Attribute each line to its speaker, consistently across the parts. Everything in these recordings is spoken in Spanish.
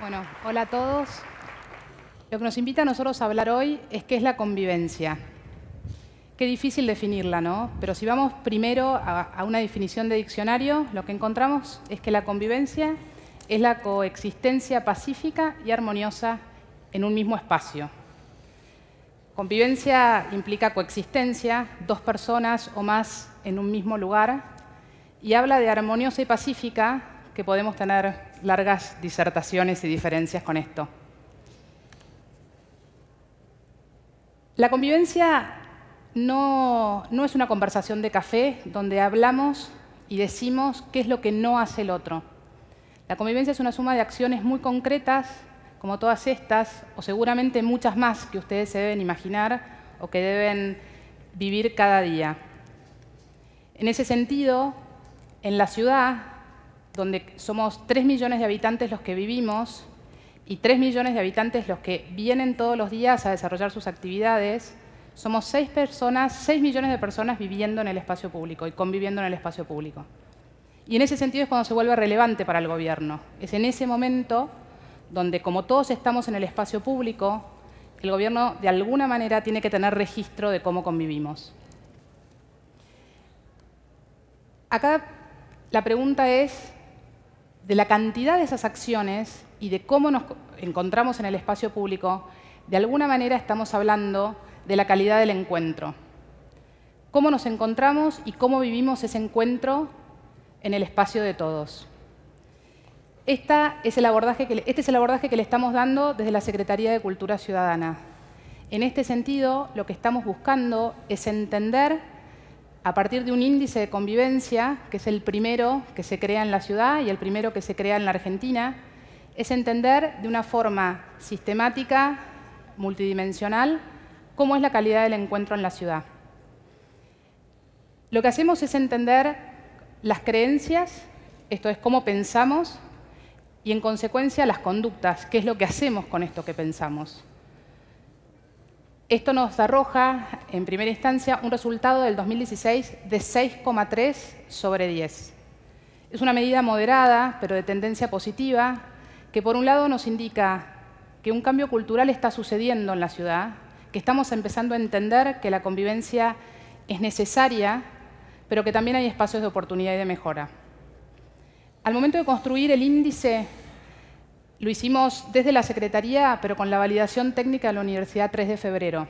Speaker 1: Bueno, hola a todos. Lo que nos invita a nosotros a hablar hoy es qué es la convivencia. Qué difícil definirla, ¿no? Pero si vamos primero a, a una definición de diccionario, lo que encontramos es que la convivencia es la coexistencia pacífica y armoniosa en un mismo espacio. Convivencia implica coexistencia, dos personas o más en un mismo lugar, y habla de armoniosa y pacífica que podemos tener largas disertaciones y diferencias con esto. La convivencia no, es una conversación de café donde hablamos y decimos qué es lo que no hace el otro. La convivencia es una suma de acciones muy concretas, como todas estas, o seguramente muchas más que ustedes se deben imaginar o que deben vivir cada día. En ese sentido, en la ciudad donde somos 3 millones de habitantes los que vivimos y 3 millones de habitantes los que vienen todos los días a desarrollar sus actividades, somos 6 personas, 6 millones de personas viviendo en el espacio público y conviviendo en el espacio público. Y en ese sentido es cuando se vuelve relevante para el gobierno. Es en ese momento donde, como todos estamos en el espacio público, el gobierno de alguna manera tiene que tener registro de cómo convivimos. Acá la pregunta es, de la cantidad de esas acciones y de cómo nos encontramos en el espacio público, de alguna manera estamos hablando de la calidad del encuentro. Cómo nos encontramos y cómo vivimos ese encuentro en el espacio de todos. este es el abordaje que le estamos dando desde la Secretaría de Cultura Ciudadana. En este sentido, lo que estamos buscando es entender a partir de un índice de convivencia, que es el primero que se crea en la ciudad y el primero que se crea en la Argentina, es entender de una forma sistemática, multidimensional, cómo es la calidad del encuentro en la ciudad. Lo que hacemos es entender las creencias, esto es cómo pensamos, y en consecuencia las conductas, qué es lo que hacemos con esto que pensamos. Esto nos arroja, en primera instancia, un resultado del 2016 de 6,3 sobre 10. Es una medida moderada, pero de tendencia positiva, que por un lado nos indica que un cambio cultural está sucediendo en la ciudad, que estamos empezando a entender que la convivencia es necesaria, pero que también hay espacios de oportunidad y de mejora. Al momento de construir el índice lo hicimos desde la Secretaría, pero con la validación técnica de la Universidad 3 de Febrero.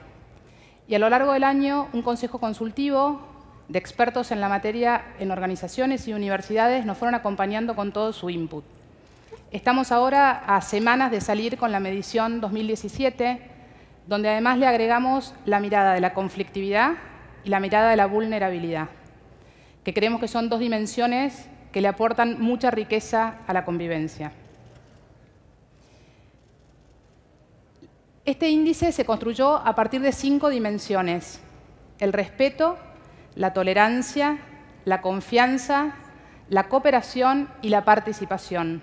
Speaker 1: Y a lo largo del año, un consejo consultivo de expertos en la materia en organizaciones y universidades nos fueron acompañando con todo su input. Estamos ahora a semanas de salir con la medición 2017, donde además le agregamos la mirada de la conflictividad y la mirada de la vulnerabilidad, que creemos que son dos dimensiones que le aportan mucha riqueza a la convivencia. Este índice se construyó a partir de cinco dimensiones. El respeto, la tolerancia, la confianza, la cooperación y la participación.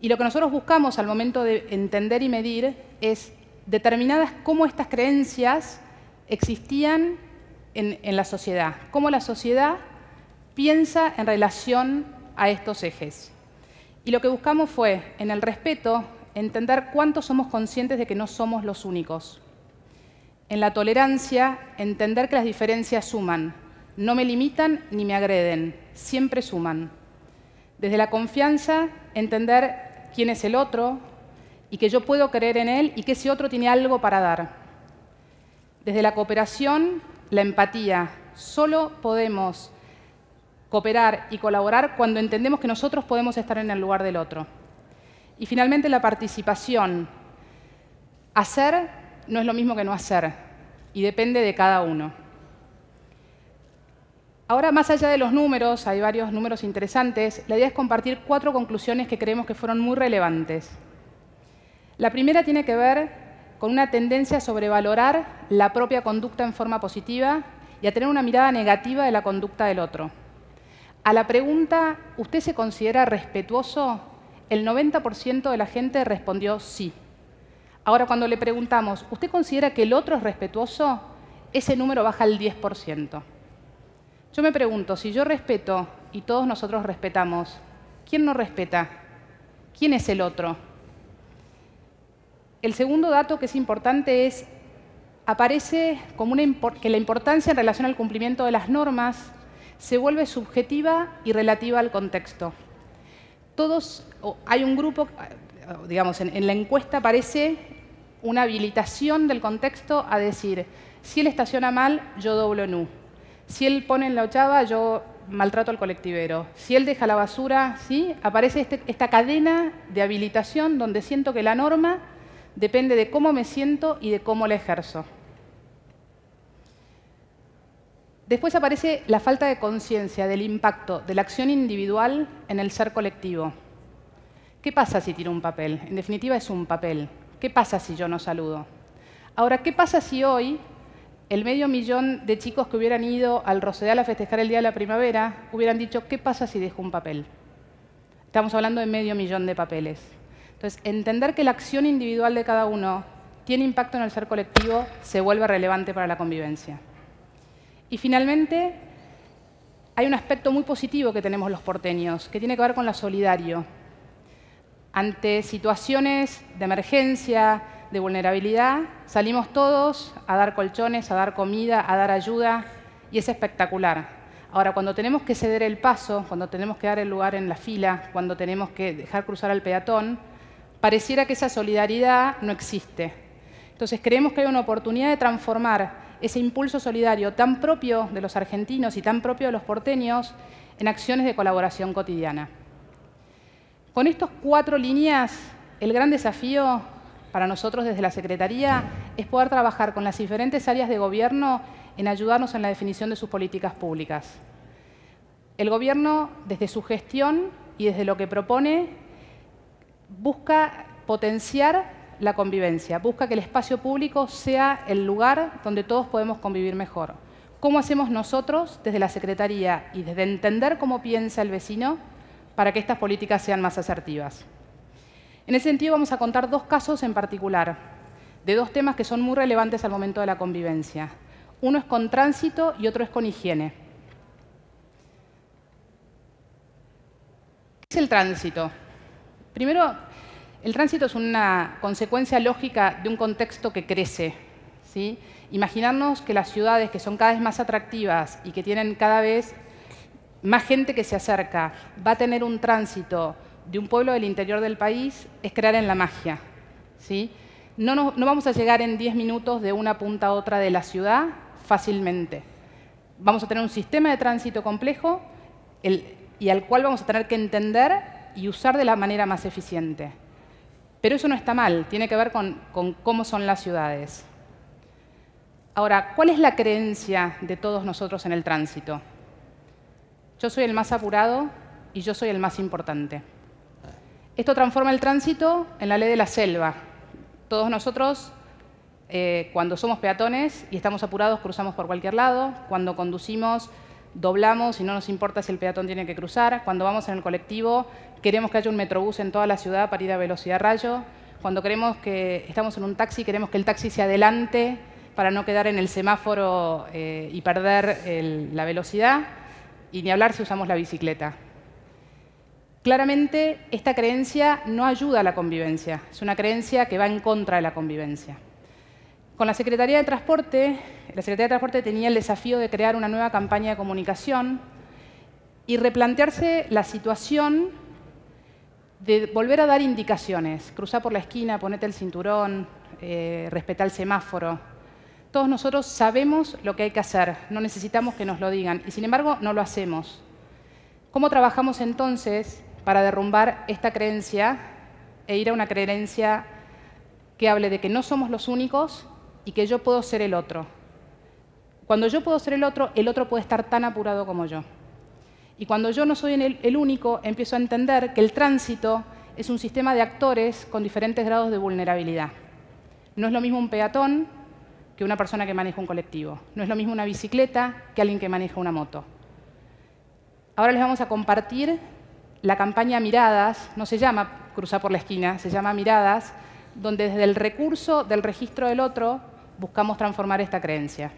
Speaker 1: Y lo que nosotros buscamos al momento de entender y medir es determinadas cómo estas creencias existían en, la sociedad, cómo la sociedad piensa en relación a estos ejes. Y lo que buscamos fue, en el respeto, entender cuánto somos conscientes de que no somos los únicos. En la tolerancia, entender que las diferencias suman, no me limitan ni me agreden, siempre suman. Desde la confianza, entender quién es el otro y que yo puedo creer en él y que ese otro tiene algo para dar. Desde la cooperación, la empatía. Solo podemos cooperar y colaborar cuando entendemos que nosotros podemos estar en el lugar del otro. Y finalmente la participación. Hacer no es lo mismo que no hacer y depende de cada uno. Ahora, más allá de los números, hay varios números interesantes, la idea es compartir cuatro conclusiones que creemos que fueron muy relevantes. La primera tiene que ver con una tendencia a sobrevalorar la propia conducta en forma positiva y a tener una mirada negativa de la conducta del otro. A la pregunta, ¿usted se considera respetuoso? el 90% de la gente respondió sí. Ahora, cuando le preguntamos, ¿usted considera que el otro es respetuoso? Ese número baja al 10%. Yo me pregunto, si yo respeto y todos nosotros respetamos, ¿quién no respeta? ¿Quién es el otro? El segundo dato que es importante es, aparece como que la importancia en relación al cumplimiento de las normas se vuelve subjetiva y relativa al contexto todos, hay un grupo, eh, digamos, en, la encuesta aparece una habilitación del contexto a decir, si él estaciona mal, yo doblo en U. Si él pone en la ochava, yo maltrato al colectivero. Si él deja la basura, ¿sí? aparece este, esta cadena de habilitación donde siento que la norma depende de cómo me siento y de cómo la ejerzo. Después aparece la falta de conciencia del impacto de la acción individual en el ser colectivo. ¿Qué pasa si tiro un papel? En definitiva, es un papel. ¿Qué pasa si yo no saludo? Ahora, ¿qué pasa si hoy el medio millón de chicos que hubieran ido al Rosedal a festejar el Día de la Primavera hubieran dicho, ¿qué pasa si dejo un papel? Estamos hablando de medio millón de papeles. Entonces, entender que la acción individual de cada uno tiene impacto en el ser colectivo se vuelve relevante para la convivencia. Y finalmente, hay un aspecto muy positivo que tenemos los porteños, que tiene que ver con la solidario. Ante situaciones de emergencia, de vulnerabilidad, salimos todos a dar colchones, a dar comida, a dar ayuda, y es espectacular. Ahora, cuando tenemos que ceder el paso, cuando tenemos que dar el lugar en la fila, cuando tenemos que dejar cruzar al peatón, pareciera que esa solidaridad no existe. Entonces creemos que hay una oportunidad de transformar ese impulso solidario tan propio de los argentinos y tan propio de los porteños en acciones de colaboración cotidiana. Con estas cuatro líneas, el gran desafío para nosotros desde la Secretaría es poder trabajar con las diferentes áreas de gobierno en ayudarnos en la definición de sus políticas públicas. El gobierno, desde su gestión y desde lo que propone, busca potenciar la convivencia, busca que el espacio público sea el lugar donde todos podemos convivir mejor. ¿Cómo hacemos nosotros desde la Secretaría y desde entender cómo piensa el vecino para que estas políticas sean más asertivas? En ese sentido vamos a contar dos casos en particular, de dos temas que son muy relevantes al momento de la convivencia. Uno es con tránsito y otro es con higiene. ¿Qué es el tránsito? Primero, el tránsito es una consecuencia lógica de un contexto que crece. ¿sí? Imaginarnos que las ciudades que son cada vez más atractivas y que tienen cada vez más gente que se acerca va a tener un tránsito de un pueblo del interior del país es crear en la magia. ¿sí? No, vamos a llegar en 10 minutos de una punta a otra de la ciudad fácilmente. Vamos a tener un sistema de tránsito complejo y al cual vamos a tener que entender y usar de la manera más eficiente. Pero eso no está mal, tiene que ver con, cómo son las ciudades. Ahora, ¿cuál es la creencia de todos nosotros en el tránsito? Yo soy el más apurado y yo soy el más importante. Esto transforma el tránsito en la ley de la selva. Todos nosotros, eh, cuando somos peatones y estamos apurados, cruzamos por cualquier lado. Cuando conducimos, doblamos y no nos importa si el peatón tiene que cruzar. Cuando vamos en el colectivo, queremos que haya un metrobús en toda la ciudad para ir a velocidad rayo, cuando queremos que estamos en un taxi, queremos que el taxi se adelante para no quedar en el semáforo eh, y perder la velocidad, y ni hablar si usamos la bicicleta. Claramente, esta creencia no ayuda a la convivencia, es una creencia que va en contra de la convivencia. Con la Secretaría de Transporte, la Secretaría de Transporte tenía el desafío de crear una nueva campaña de comunicación y replantearse la situación de volver a dar indicaciones, cruzar por la esquina, ponerte el cinturón, eh, respetar el semáforo. Todos nosotros sabemos lo que hay que hacer, no necesitamos que nos lo digan y sin embargo no lo hacemos. ¿Cómo trabajamos entonces para derrumbar esta creencia e ir a una creencia que hable de que no somos los únicos y que yo puedo ser el otro? Cuando yo puedo ser el otro, el otro puede estar tan apurado como yo. Y cuando yo no soy el, único, empiezo a entender que el tránsito es un sistema de actores con diferentes grados de vulnerabilidad. No es lo mismo un peatón que una persona que maneja un colectivo. No es lo mismo una bicicleta que alguien que maneja una moto. Ahora les vamos a compartir la campaña Miradas, no se llama Cruzar por la esquina, se llama Miradas, donde desde el recurso del registro del otro buscamos transformar esta creencia.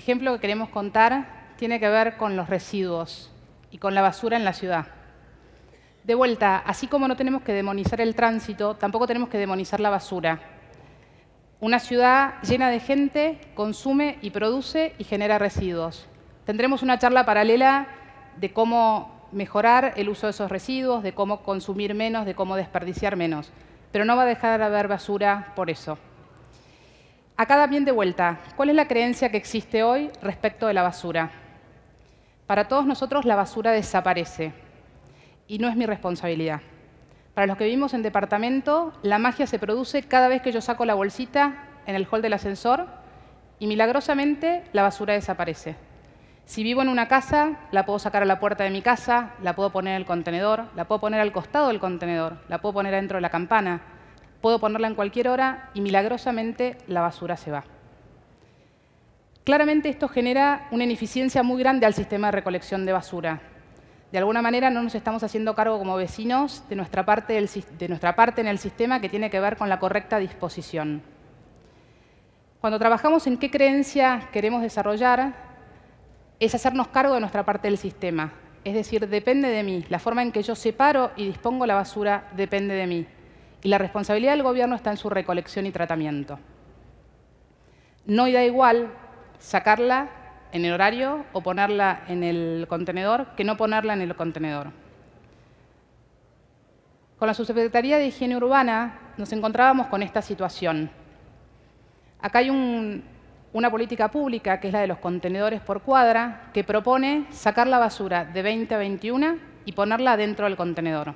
Speaker 1: ejemplo que queremos contar tiene que ver con los residuos y con la basura en la ciudad. De vuelta, así como no tenemos que demonizar el tránsito, tampoco tenemos que demonizar la basura. Una ciudad llena de gente consume y produce y genera residuos. Tendremos una charla paralela de cómo mejorar el uso de esos residuos, de cómo consumir menos, de cómo desperdiciar menos. Pero no va a dejar de haber basura por eso cada bien de vuelta, ¿cuál es la creencia que existe hoy respecto de la basura? Para todos nosotros la basura desaparece y no es mi responsabilidad. Para los que vivimos en departamento, la magia se produce cada vez que yo saco la bolsita en el hall del ascensor y milagrosamente la basura desaparece. Si vivo en una casa, la puedo sacar a la puerta de mi casa, la puedo poner en el contenedor, la puedo poner al costado del contenedor, la puedo poner dentro de la campana. Puedo ponerla en cualquier hora y milagrosamente la basura se va. Claramente esto genera una ineficiencia muy grande al sistema de recolección de basura. De alguna manera no nos estamos haciendo cargo como vecinos de nuestra parte, de nuestra parte en el sistema que tiene que ver con la correcta disposición. Cuando trabajamos en qué creencia queremos desarrollar, es hacernos cargo de nuestra parte del sistema. Es decir, depende de mí. La forma en que yo separo y dispongo la basura depende de mí y la responsabilidad del gobierno está en su recolección y tratamiento. No da igual sacarla en el horario o ponerla en el contenedor que no ponerla en el contenedor. Con la Subsecretaría de Higiene Urbana nos encontrábamos con esta situación. Acá hay una política pública, que es la de los contenedores por cuadra, que propone sacar la basura de 20 a 21 y ponerla dentro del contenedor.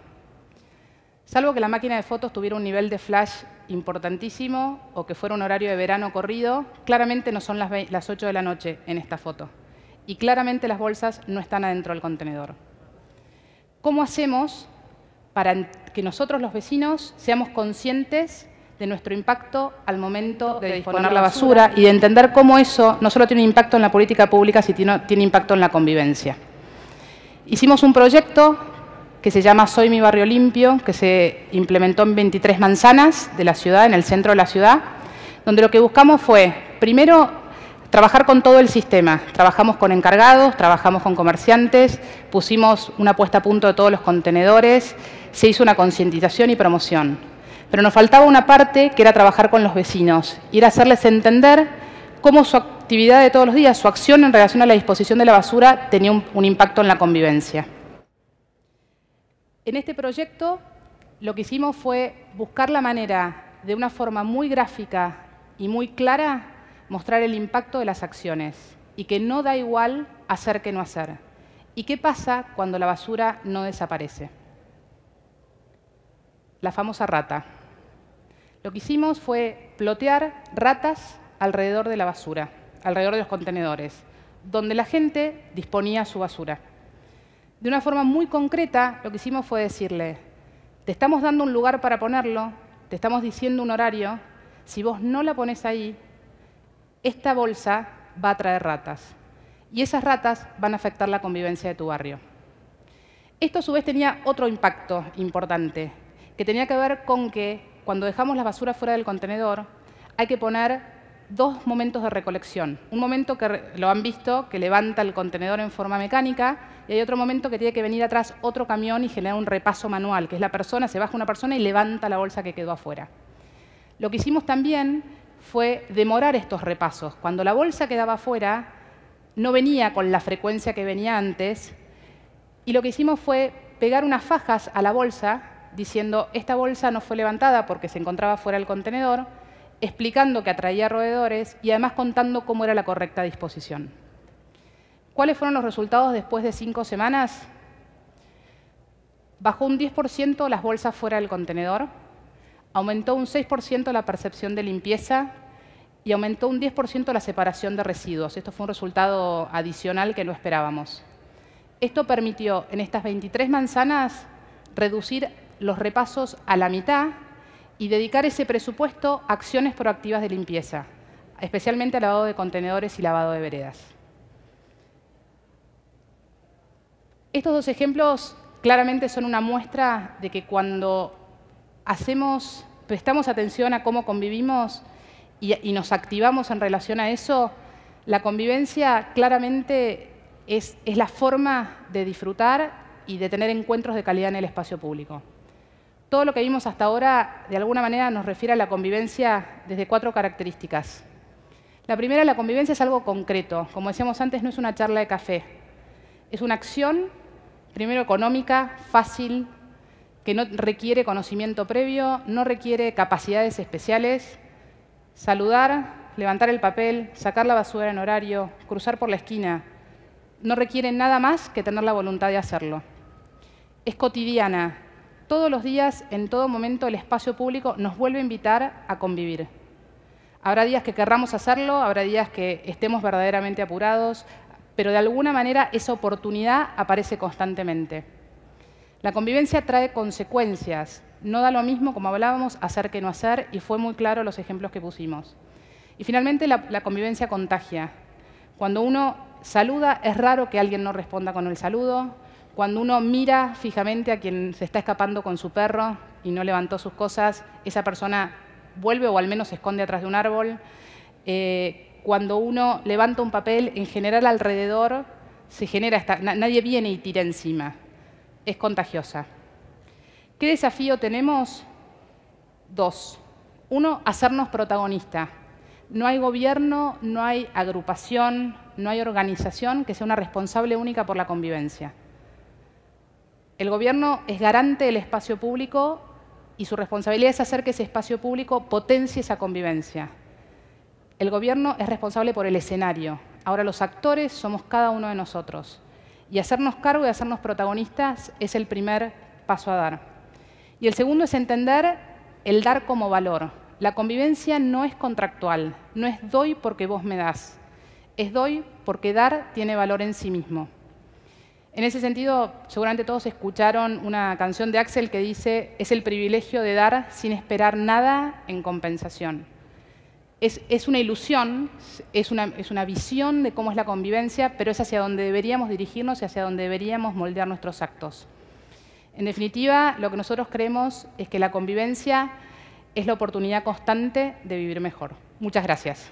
Speaker 1: Salvo que la máquina de fotos tuviera un nivel de flash importantísimo o que fuera un horario de verano corrido, claramente no son las 8 de la noche en esta foto. Y claramente las bolsas no están adentro del contenedor. ¿Cómo hacemos para que nosotros los vecinos seamos conscientes de nuestro impacto al momento de, disponer la basura y de entender cómo eso no solo tiene impacto en la política pública, sino tiene impacto en la convivencia? Hicimos un proyecto que se llama Soy mi barrio limpio, que se implementó en 23 manzanas de la ciudad, en el centro de la ciudad, donde lo que buscamos fue, primero, trabajar con todo el sistema. Trabajamos con encargados, trabajamos con comerciantes, pusimos una puesta a punto de todos los contenedores, se hizo una concientización y promoción. Pero nos faltaba una parte que era trabajar con los vecinos y era hacerles entender cómo su actividad de todos los días, su acción en relación a la disposición de la basura tenía un, un impacto en la convivencia. En este proyecto lo que hicimos fue buscar la manera de una forma muy gráfica y muy clara mostrar el impacto de las acciones y que no da igual hacer que no hacer. ¿Y qué pasa cuando la basura no desaparece? La famosa rata. Lo que hicimos fue plotear ratas alrededor de la basura, alrededor de los contenedores, donde la gente disponía su basura. De una forma muy concreta, lo que hicimos fue decirle, te estamos dando un lugar para ponerlo, te estamos diciendo un horario, si vos no la pones ahí, esta bolsa va a traer ratas. Y esas ratas van a afectar la convivencia de tu barrio. Esto a su vez tenía otro impacto importante, que tenía que ver con que cuando dejamos la basura fuera del contenedor, hay que poner dos momentos de recolección. Un momento que lo han visto, que levanta el contenedor en forma mecánica, y hay otro momento que tiene que venir atrás otro camión y generar un repaso manual, que es la persona, se baja una persona y levanta la bolsa que quedó afuera. Lo que hicimos también fue demorar estos repasos. Cuando la bolsa quedaba afuera, no venía con la frecuencia que venía antes, y lo que hicimos fue pegar unas fajas a la bolsa diciendo, esta bolsa no fue levantada porque se encontraba fuera del contenedor, explicando que atraía roedores y además contando cómo era la correcta disposición. ¿Cuáles fueron los resultados después de cinco semanas? Bajó un 10% las bolsas fuera del contenedor, aumentó un 6% la percepción de limpieza y aumentó un 10% la separación de residuos. Esto fue un resultado adicional que no esperábamos. Esto permitió en estas 23 manzanas reducir los repasos a la mitad y dedicar ese presupuesto a acciones proactivas de limpieza, especialmente al lavado de contenedores y lavado de veredas. Estos dos ejemplos claramente son una muestra de que cuando hacemos, prestamos atención a cómo convivimos y, nos activamos en relación a eso, la convivencia claramente es la forma de disfrutar y de tener encuentros de calidad en el espacio público. Todo lo que vimos hasta ahora, de alguna manera, nos refiere a la convivencia desde cuatro características. La primera, la convivencia es algo concreto. Como decíamos antes, no es una charla de café. Es una acción, primero económica, fácil, que no requiere conocimiento previo, no requiere capacidades especiales. Saludar, levantar el papel, sacar la basura en horario, cruzar por la esquina. No requiere nada más que tener la voluntad de hacerlo. Es cotidiana, todos los días, en todo momento, el espacio público nos vuelve a invitar a convivir. Habrá días que querramos hacerlo, habrá días que estemos verdaderamente apurados, pero de alguna manera esa oportunidad aparece constantemente. La convivencia trae consecuencias. No da lo mismo, como hablábamos, hacer que no hacer, y fue muy claro los ejemplos que pusimos. Y finalmente, la, convivencia contagia. Cuando uno saluda, es raro que alguien no responda con el saludo, cuando uno mira fijamente a quien se está escapando con su perro y no levantó sus cosas, esa persona vuelve o al menos se esconde atrás de un árbol. Eh, cuando uno levanta un papel, en general alrededor se genera esta, nadie viene y tira encima. Es contagiosa. ¿Qué desafío tenemos? Dos. Uno, hacernos protagonista. No hay gobierno, no hay agrupación, no hay organización que sea una responsable única por la convivencia. El gobierno es garante del espacio público y su responsabilidad es hacer que ese espacio público potencie esa convivencia. El gobierno es responsable por el escenario. Ahora los actores somos cada uno de nosotros. Y hacernos cargo y hacernos protagonistas es el primer paso a dar. Y el segundo es entender el dar como valor. La convivencia no es contractual, no es doy porque vos me das, es doy porque dar tiene valor en sí mismo. En ese sentido, seguramente todos escucharon una canción de Axel que dice, es el privilegio de dar sin esperar nada en compensación. Es, una ilusión, es una, es una, visión de cómo es la convivencia, pero es hacia donde deberíamos dirigirnos y hacia donde deberíamos moldear nuestros actos. En definitiva, lo que nosotros creemos es que la convivencia es la oportunidad constante de vivir mejor. Muchas gracias.